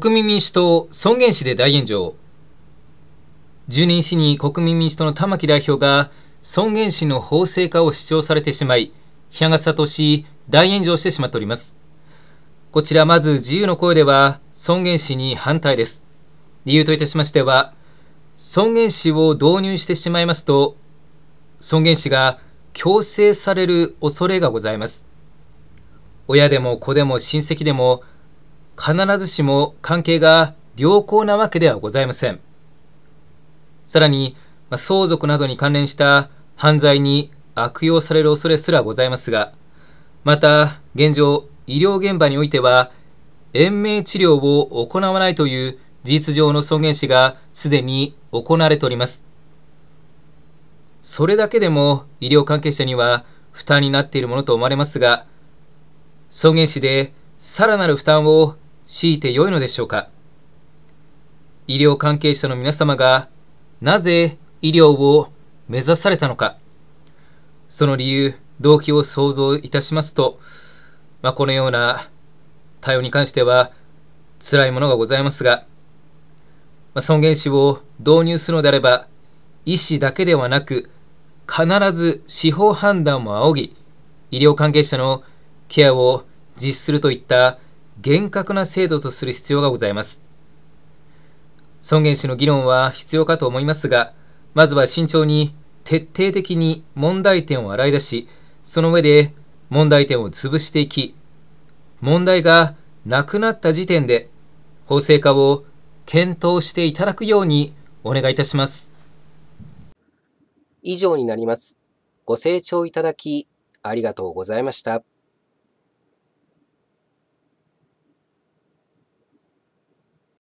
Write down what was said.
国民民主党尊厳死で大炎上12日に国民民主党の玉木代表が尊厳死の法制化を主張されてしまい批判が殺到し大炎上してしまっておりますこちらまず自由の声では尊厳死に反対です理由といたしましては尊厳死を導入してしまいますと尊厳死が強制される恐れがございます親でも子でも親戚でも必ずしも関係が良好なわけではございません。さらに、相続などに関連した犯罪に悪用される恐れすらございますが、また、現状、医療現場においては、延命治療を行わないという事実上の尊厳死がすでに行われております。それだけでも医療関係者には負担になっているものと思われますが、尊厳死でさらなる負担を強いて良いのでしょうか医療関係者の皆様がなぜ医療を目指されたのかその理由動機を想像いたしますと、まあ、このような対応に関しては辛いものがございますが、まあ、尊厳死を導入するのであれば医師だけではなく必ず司法判断も仰ぎ医療関係者のケアを実施するといった厳格な制度とする必要がございます。尊厳死の議論は必要かと思いますが、まずは慎重に徹底的に問題点を洗い出し、その上で問題点を潰していき、問題がなくなった時点で法制化を検討していただくようにお願いいたします。以上になります。ご清聴いただきありがとうございました。